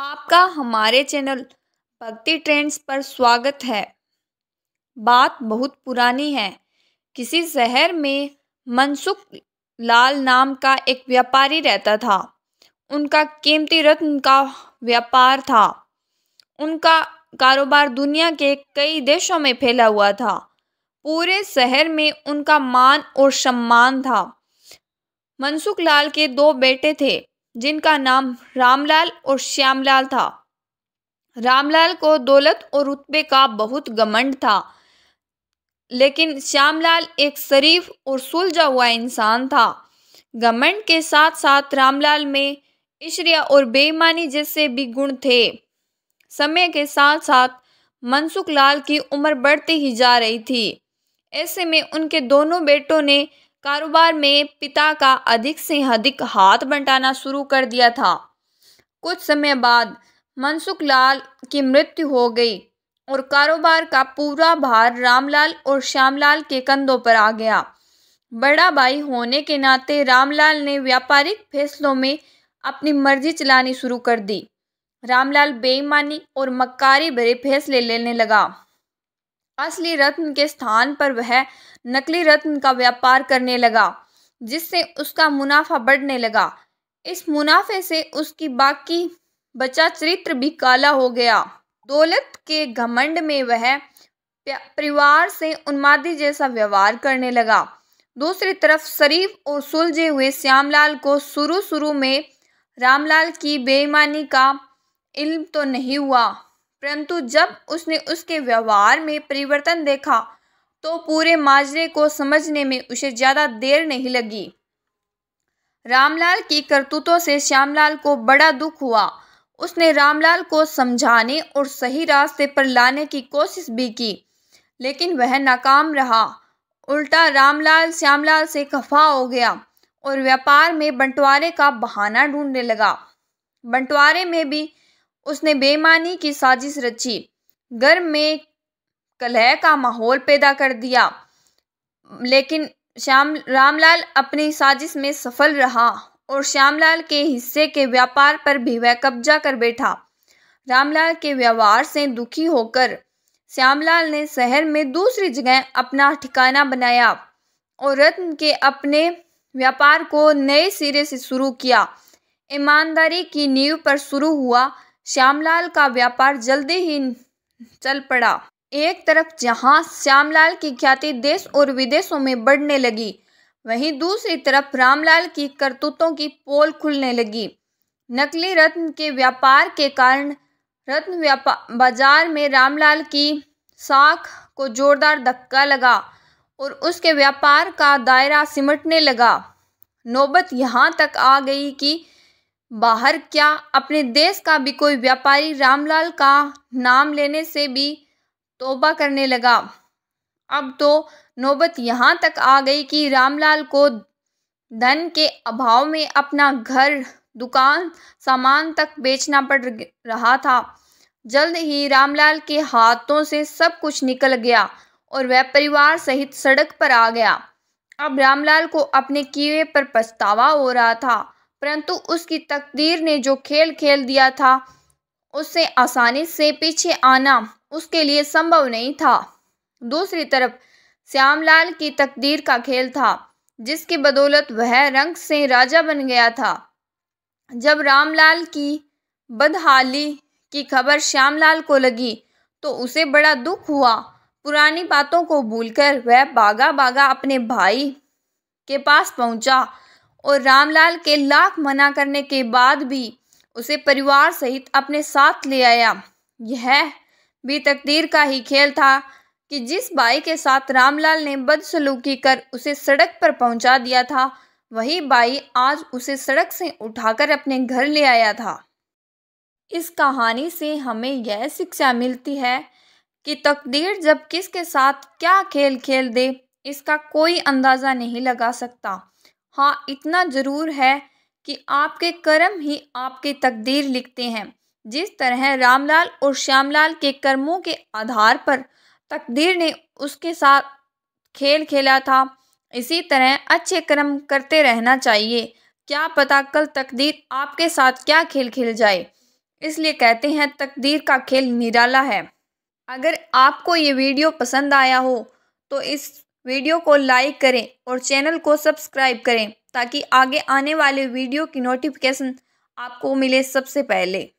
आपका हमारे चैनल भक्ति ट्रेंड्स पर स्वागत है बात बहुत पुरानी है किसी शहर में मनसुख लाल नाम का एक व्यापारी रहता था उनका कीमती रत्न का व्यापार था उनका कारोबार दुनिया के कई देशों में फैला हुआ था पूरे शहर में उनका मान और सम्मान था मनसुख लाल के दो बेटे थे जिनका नाम रामलाल और श्यामलाल था रामलाल को दौलत और रुतबे का बहुत घमंड था लेकिन श्यामलाल एक शरीफ और सुलझा हुआ इंसान था घमंड के साथ साथ रामलाल में इश्रिया और बेईमानी जैसे भी गुण थे समय के साथ साथ मनसुख लाल की उम्र बढ़ती ही जा रही थी ऐसे में उनके दोनों बेटों ने कारोबार में पिता का अधिक से अधिक हाथ बंटाना शुरू कर दिया था कुछ समय बाद मनसुख लाल की मृत्यु हो गई और कारोबार का पूरा भार रामलाल और श्यामलाल के कंधों पर आ गया बड़ा भाई होने के नाते रामलाल ने व्यापारिक फैसलों में अपनी मर्जी चलानी शुरू कर दी रामलाल बेईमानी और मक्कारी भरे फैसले लेने लगा असली रत्न के स्थान पर वह नकली रत्न का व्यापार करने लगा जिससे उसका मुनाफा बढ़ने लगा इस मुनाफे से उसकी बाकी बचा चरित्र भी काला हो गया दौलत के घमंड में वह परिवार से उन्मादी जैसा व्यवहार करने लगा दूसरी तरफ शरीफ और सुलझे हुए श्यामलाल को शुरू शुरू में रामलाल की बेईमानी का इल्म तो नहीं हुआ परंतु जब उसने उसके व्यवहार में परिवर्तन देखा तो पूरे माजरे को समझने में उसे ज़्यादा देर नहीं लगी रामलाल की करतूतों से श्यामलाल को बड़ा दुख हुआ उसने रामलाल को समझाने और सही रास्ते पर लाने की कोशिश भी की लेकिन वह नाकाम रहा उल्टा रामलाल श्यामलाल से खफा हो गया और व्यापार में बंटवारे का बहाना ढूंढने लगा बंटवारे में भी उसने बेमानी की साजिश रची घर में कलह का माहौल पैदा कर दिया लेकिन श्याम रामलाल अपनी साजिश में सफल रहा और श्यामलाल के हिस्से के व्यापार पर भी वह कब्जा कर बैठा रामलाल के व्यवहार से दुखी होकर श्यामलाल ने शहर में दूसरी जगह अपना ठिकाना बनाया और रत्न के अपने व्यापार को नए सिरे से शुरू किया ईमानदारी की नींव पर शुरू हुआ श्यामलाल का व्यापार जल्दी ही चल पड़ा एक तरफ जहां श्यामलाल की ख्याति देश और विदेशों में बढ़ने लगी वहीं दूसरी तरफ रामलाल की करतूतों की पोल खुलने लगी नकली रत्न के व्यापार के कारण रत्न व्यापार बाजार में रामलाल की साख को जोरदार धक्का लगा और उसके व्यापार का दायरा सिमटने लगा नौबत यहाँ तक आ गई कि बाहर क्या अपने देश का भी कोई व्यापारी रामलाल का नाम लेने से भी तोबा करने लगा अब तो नौबत यहाँ तक आ गई कि रामलाल को धन के अभाव में अपना घर दुकान सामान तक बेचना पड़ रहा था जल्द ही रामलाल के हाथों से सब कुछ निकल गया और वह परिवार सहित सड़क पर आ गया अब रामलाल को अपने किए पर पछतावा हो रहा था परंतु उसकी तकदीर ने जो खेल खेल दिया था उससे आसानी से पीछे आना उसके लिए संभव नहीं था दूसरी तरफ श्यामलाल की तकदीर का खेल था जिसकी बदौलत वह रंग से राजा बन गया था जब रामलाल की बदहाली की खबर श्यामलाल को लगी तो उसे बड़ा दुख हुआ पुरानी बातों को भूलकर वह बागा बागा अपने भाई के पास पहुंचा और रामलाल के लाख मना करने के बाद भी उसे परिवार सहित अपने साथ ले आया यह भी तकदीर का ही खेल था कि जिस बाई के साथ रामलाल ने बदसलूकी कर उसे सड़क पर पहुंचा दिया था वही बाई आज उसे सड़क से उठाकर अपने घर ले आया था इस कहानी से हमें यह शिक्षा मिलती है कि तकदीर जब किसके साथ क्या खेल खेल दे इसका कोई अंदाज़ा नहीं लगा सकता हाँ इतना ज़रूर है कि आपके कर्म ही आपकी तकदीर लिखते हैं जिस तरह रामलाल और श्यामलाल के कर्मों के आधार पर तकदीर ने उसके साथ खेल खेला था इसी तरह अच्छे कर्म करते रहना चाहिए क्या पता कल तकदीर आपके साथ क्या खेल खेल जाए इसलिए कहते हैं तकदीर का खेल निराला है अगर आपको ये वीडियो पसंद आया हो तो इस वीडियो को लाइक करें और चैनल को सब्सक्राइब करें ताकि आगे आने वाले वीडियो की नोटिफिकेशन आपको मिले सबसे पहले